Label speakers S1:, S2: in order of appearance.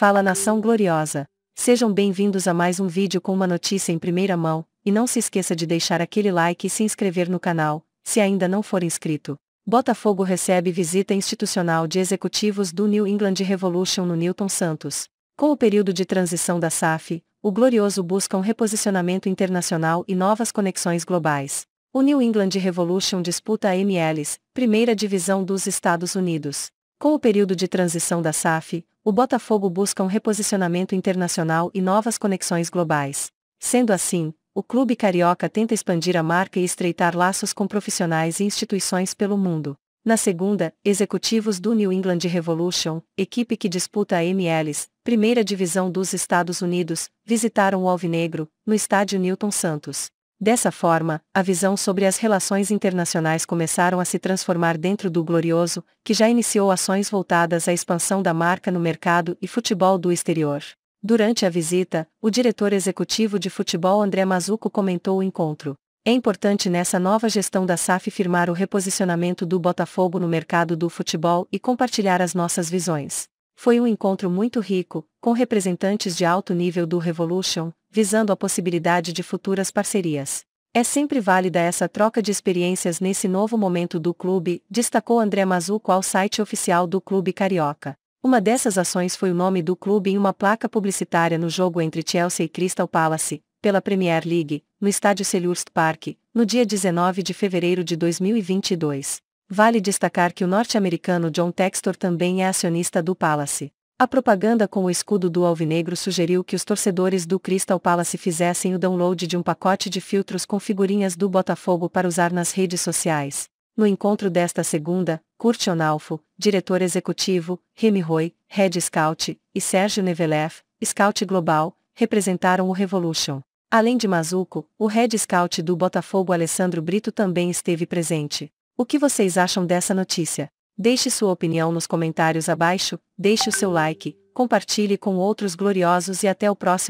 S1: Fala nação gloriosa! Sejam bem-vindos a mais um vídeo com uma notícia em primeira mão, e não se esqueça de deixar aquele like e se inscrever no canal, se ainda não for inscrito. Botafogo recebe visita institucional de executivos do New England Revolution no Newton Santos. Com o período de transição da SAF, o Glorioso busca um reposicionamento internacional e novas conexões globais. O New England Revolution disputa a MLS, primeira divisão dos Estados Unidos. Com o período de transição da SAF, o Botafogo busca um reposicionamento internacional e novas conexões globais. Sendo assim, o clube carioca tenta expandir a marca e estreitar laços com profissionais e instituições pelo mundo. Na segunda, executivos do New England Revolution, equipe que disputa a MLS, primeira divisão dos Estados Unidos, visitaram o Alvinegro, no estádio Newton Santos. Dessa forma, a visão sobre as relações internacionais começaram a se transformar dentro do Glorioso, que já iniciou ações voltadas à expansão da marca no mercado e futebol do exterior. Durante a visita, o diretor executivo de futebol André Mazuco comentou o encontro. É importante nessa nova gestão da SAF firmar o reposicionamento do Botafogo no mercado do futebol e compartilhar as nossas visões. Foi um encontro muito rico, com representantes de alto nível do Revolution, visando a possibilidade de futuras parcerias. É sempre válida essa troca de experiências nesse novo momento do clube, destacou André Mazuco ao site oficial do Clube Carioca. Uma dessas ações foi o nome do clube em uma placa publicitária no jogo entre Chelsea e Crystal Palace, pela Premier League, no estádio Selhurst Park, no dia 19 de fevereiro de 2022. Vale destacar que o norte-americano John Textor também é acionista do Palace. A propaganda com o escudo do Alvinegro sugeriu que os torcedores do Crystal Palace fizessem o download de um pacote de filtros com figurinhas do Botafogo para usar nas redes sociais. No encontro desta segunda, Kurt Onalfo, diretor executivo, Remy Roy, Head Scout, e Sérgio Nevelef, Scout Global, representaram o Revolution. Além de Mazuco, o Head Scout do Botafogo Alessandro Brito também esteve presente. O que vocês acham dessa notícia? Deixe sua opinião nos comentários abaixo, deixe o seu like, compartilhe com outros gloriosos e até o próximo